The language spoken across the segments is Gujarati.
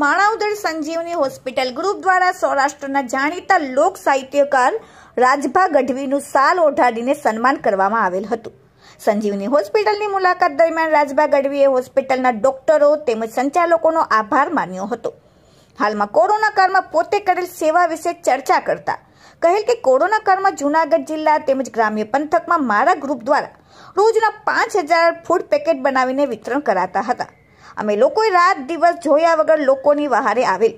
માણાવદર સંજીવની હોસ્પિટલ ગ્રુપ દ્વારા સૌરાષ્ટ્રના જાણીતા લોક સાહિત્યકાર રાજભા ગઢવીનું સાલ ઓઢાડીને સન્માન કરવામાં આવેલ હતું સંજીવની હોસ્પિટલની મુલાકાત દરમિયાન રાજભા ગઢવીએ હોસ્પિટલના ડોક્ટરો તેમજ સંચાલકોનો આભાર માન્યો હતો હાલમાં કોરોના કાળમાં પોતે કરેલ સેવા વિશે ચર્ચા કરતા કહેલ કે કોરોના કાળમાં જૂનાગઢ જિલ્લા તેમજ ગ્રામ્ય પંથકમાં મારા ગ્રુપ દ્વારા રોજના પાંચ હજાર ફૂડ પેકેટ બનાવીને વિતરણ કરાતા હતા અમે લોકોએ રાત દિવસ જોયા વગર લોકોની વહારે આવેલ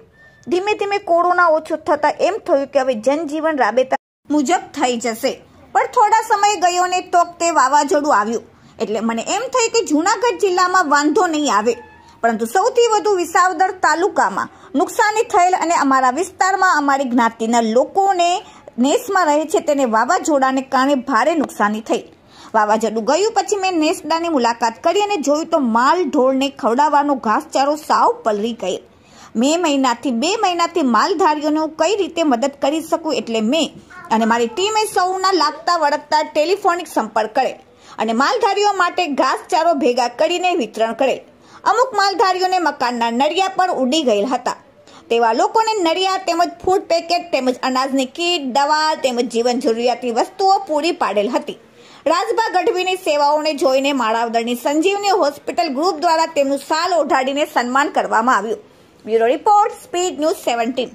ધીમે ધીમે કોરોના ઓછો થતાં એમ થયું કે હવે જનજીવન રાબેતા મુજબ થઈ જશે પણ થોડા સમય ગયો ને તો તે વાવાઝોડું આવ્યું એટલે મને એમ થયું કે જૂનાગઢ જિલ્લામાં વાંધો નહીં આવે પરંતુ સૌથી વધુ વિસાવદર તાલુકામાં નુકસાની થયેલ અને અમારા વિસ્તારમાં અમારી જ્ઞાતિના લોકોને નેસમાં રહે છે તેને વાવાઝોડાને કારણે ભારે નુકસાની થઈ વાવાઝોડું ગયું પછી મેં નેસડાની મુલાકાત કરી અને જોયું તો માલ ઢોરને ખવડાવવાનો ઘાસચારો સાવ પલરી ગયેલ મે મહિનાથી બે મહિનાથી માલધારીઓને હું કઈ રીતે મદદ કરી શકું એટલે મેં અને મારી ટીમે સૌના લાગતા વળગતા ટેલિફોનિક સંપર્ક કરે અને માલધારીઓ માટે ઘાસચારો ભેગા કરીને વિતરણ કરે અમુક માલધારીઓને મકાનના નળિયા પણ ઉડી ગયેલ હતા તેવા લોકોને નળિયા તેમજ ફૂડ પેકેટ તેમજ અનાજની કીટ દવા તેમજ જીવન જરૂરિયાતની વસ્તુઓ પૂરી પાડેલ હતી રાજભા ગઢવીની સેવાઓને જોઈને માળાવદળની સંજીવની હોસ્પિટલ ગ્રુપ દ્વારા તેમનું સાલ ઓઢાડીને સન્માન કરવામાં આવ્યું bureau report speed news seventeen